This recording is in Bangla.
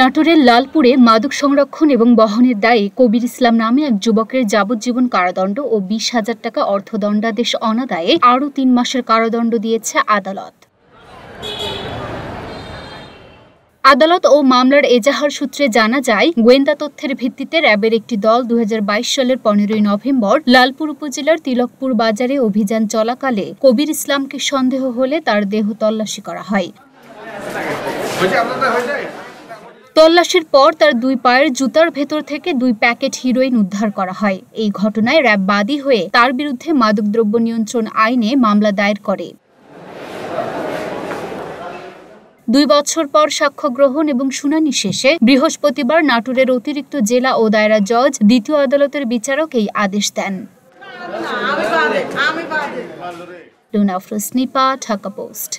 নাটোরের লালপুরে মাদক সংরক্ষণ এবং বহনের দায়ে কবির ইসলাম নামে এক যুবকের যাবজ্জীবন কারাদণ্ড ও বিশ হাজার টাকা অর্থদণ্ডাদেশ অনাদায়ে আরও তিন মাসের কারাদণ্ড দিয়েছে আদালত আদালত ও মামলার এজাহার সূত্রে জানা যায় গোয়েন্দা তথ্যের ভিত্তিতে র্যাবের একটি দল দু সালের পনেরোই নভেম্বর লালপুর উপজেলার তিলকপুর বাজারে অভিযান চলাকালে কবির ইসলামকে সন্দেহ হলে তার দেহ তল্লাশি করা হয় তল্লাশির পর তার দুই পায়ের জুতার ভেতর থেকে দুই প্যাকেট হিরোইন উদ্ধার করা হয় এই ঘটনায় র্যাব বাদী হয়ে তার বিরুদ্ধে মাদকদ্রব্য নিয়ন্ত্রণ আইনে মামলা দায়ের করে দুই বছর পর সাক্ষ্য গ্রহণ এবং শুনানি শেষে বৃহস্পতিবার নাটোরের অতিরিক্ত জেলা ও দায়রা জজ দ্বিতীয় আদালতের বিচারক এই আদেশ দেন ঢাকা পোস্ট